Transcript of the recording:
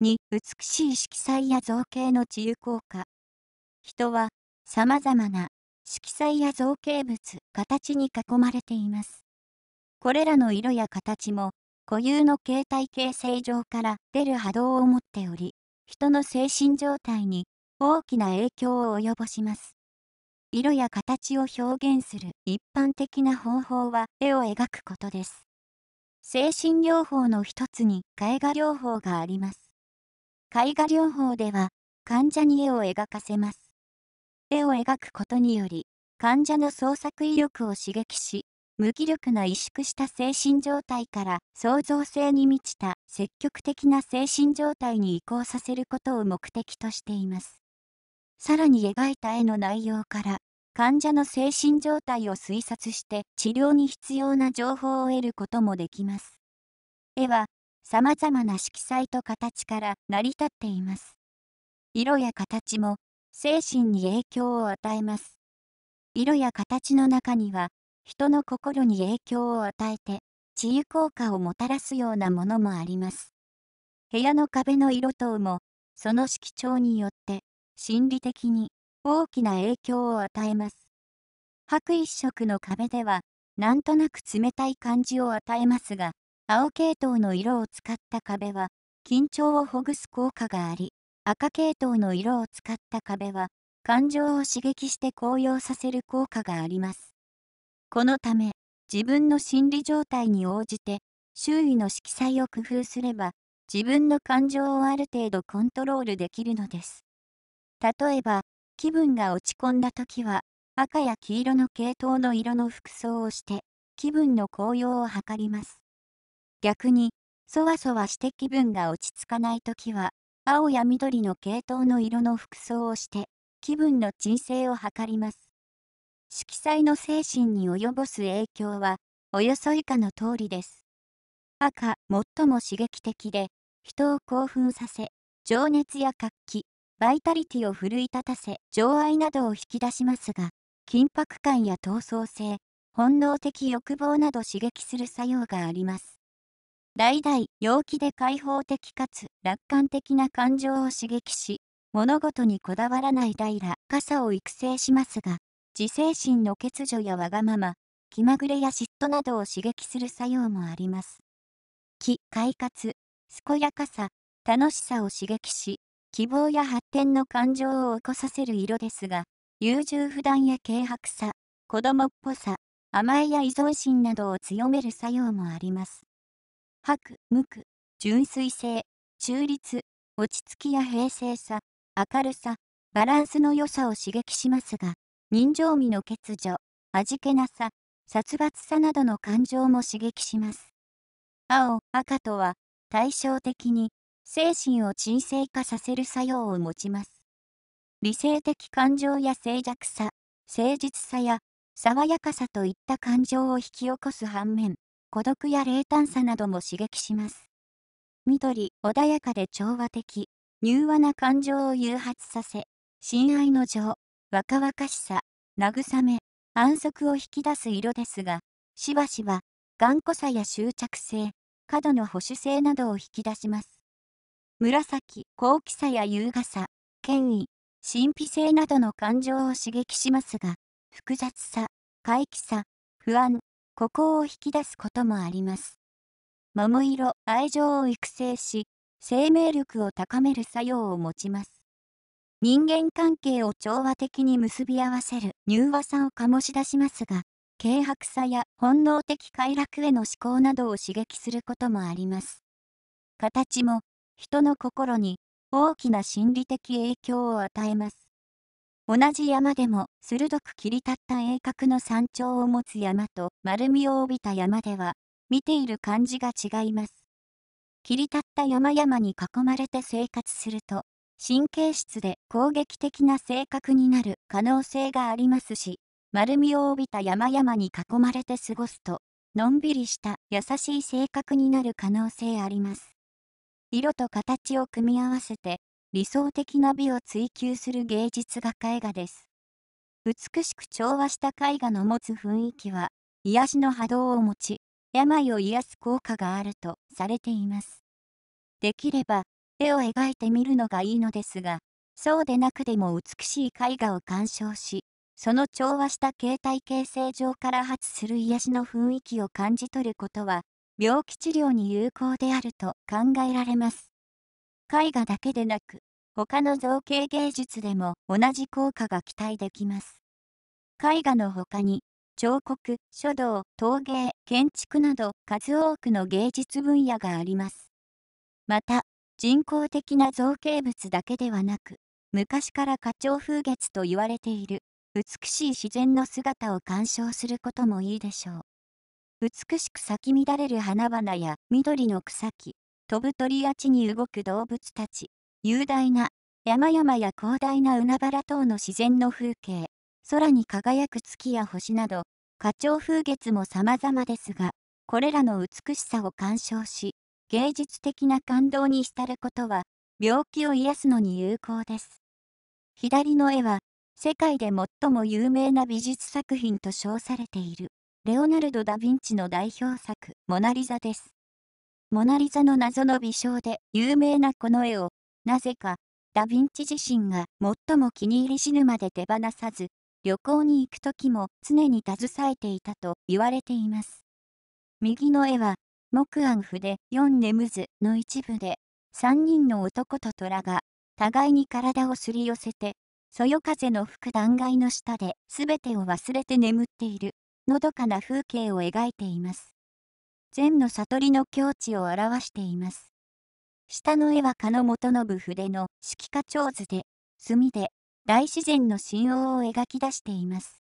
に美しい色彩や造形の治癒効果。人は、様々な色彩や造形物、形に囲まれています。これらの色や形も、固有の形態形成上から出る波動を持っており、人の精神状態に大きな影響を及ぼします。色や形を表現する一般的な方法は絵を描くことです。精神療法の一つに絵画療法があります。絵画療法では患者に絵を描かせます。絵を描くことにより患者の創作意欲を刺激し無気力な萎縮した精神状態から創造性に満ちた積極的な精神状態に移行させることを目的としています。さらに描いた絵の内容から患者の精神状態を推察して治療に必要な情報を得ることもできます。絵は様々な色彩と形から成り立っています。色や形も精神に影響を与えます。色や形の中には人の心に影響を与えて治癒効果をもたらすようなものもあります。部屋の壁の色等もその色調によって心理的に大きな影響を与えます。白一色の壁ではなんとなく冷たい感じを与えますが青系統の色を使った壁は緊張をほぐす効果があり赤系統の色を使った壁は感情を刺激して高揚させる効果がありますこのため自分の心理状態に応じて周囲の色彩を工夫すれば自分の感情をある程度コントロールできるのです例えば気分が落ち込んだ時は赤や黄色の系統の色の服装をして気分の高揚を図ります逆に、そわそわして気分が落ち着かないときは、青や緑の系統の色の服装をして、気分の鎮静を図ります。色彩の精神に及ぼす影響は、およそ以下の通りです。赤、最も刺激的で、人を興奮させ、情熱や活気、バイタリティを奮い立たせ、情愛などを引き出しますが、緊迫感や闘争性、本能的欲望など刺激する作用があります。代々陽気で開放的かつ楽観的な感情を刺激し、物事にこだわらない平傘を育成しますが、自制心の欠如やわがまま、気まぐれや嫉妬などを刺激する作用もあります。気、快活、健やかさ、楽しさを刺激し、希望や発展の感情を起こさせる色ですが、優柔不断や軽薄さ、子供っぽさ、甘えや依存心などを強める作用もあります。白、無垢、純粋性、中立、落ち着きや平静さ、明るさ、バランスの良さを刺激しますが、人情味の欠如、味気なさ、殺伐さなどの感情も刺激します。青、赤とは、対照的に、精神を沈静化させる作用を持ちます。理性的感情や静寂さ、誠実さや、爽やかさといった感情を引き起こす反面、孤独や冷淡さなども刺激します。緑、穏やかで調和的、柔和な感情を誘発させ、親愛の情、若々しさ、慰め、安息を引き出す色ですが、しばしば、頑固さや執着性、過度の保守性などを引き出します。紫、高貴さや優雅さ、権威、神秘性などの感情を刺激しますが、複雑さ、怪奇さ、不安、ここを引き出すこともあります。桃色、愛情を育成し、生命力を高める作用を持ちます。人間関係を調和的に結び合わせる柔和さを醸し出しますが、軽薄さや本能的快楽への思考などを刺激することもあります。形も人の心に大きな心理的影響を与えます。同じ山でも鋭く切り立った鋭角の山頂を持つ山と丸みを帯びた山では見ている感じが違います切り立った山々に囲まれて生活すると神経質で攻撃的な性格になる可能性がありますし丸みを帯びた山々に囲まれて過ごすとのんびりした優しい性格になる可能性あります色と形を組み合わせて理想的な美を追求する芸術画絵画です。美しく調和した絵画の持つ雰囲気は、癒しの波動を持ち、病を癒す効果があるとされています。できれば、絵を描いてみるのがいいのですが、そうでなくても美しい絵画を鑑賞し、その調和した形態形成上から発する癒しの雰囲気を感じ取ることは、病気治療に有効であると考えられます。絵画だけでなく、他の造形芸術でも同じ効果が期待できます。絵画の他に、彫刻、書道、陶芸、建築など数多くの芸術分野があります。また、人工的な造形物だけではなく、昔から花鳥風月と言われている美しい自然の姿を鑑賞することもいいでしょう。美しく咲き乱れる花々や緑の草木、飛ぶ鳥や地に動く動物たち、雄大な山々や広大な海原等の自然の風景、空に輝く月や星など、花鳥風月も様々ですが、これらの美しさを鑑賞し、芸術的な感動に浸ることは、病気を癒すのに有効です。左の絵は、世界で最も有名な美術作品と称されている、レオナルド・ダ・ヴィンチの代表作、モナリザです。モナリザの謎の微笑で有名なこの絵を、なぜか、ダヴィンチ自身が最も気に入り死ぬまで手放さず、旅行に行く時も常に携えていたと言われています。右の絵は、木安筆四ネムズの一部で、三人の男と虎が、互いに体をすり寄せて、そよ風の吹く断崖の下で全てを忘れて眠っている、のどかな風景を描いています。禅の悟りの境地を表しています。下の絵は鹿野元信筆の色花鳥図で、墨で、大自然の神王を描き出しています。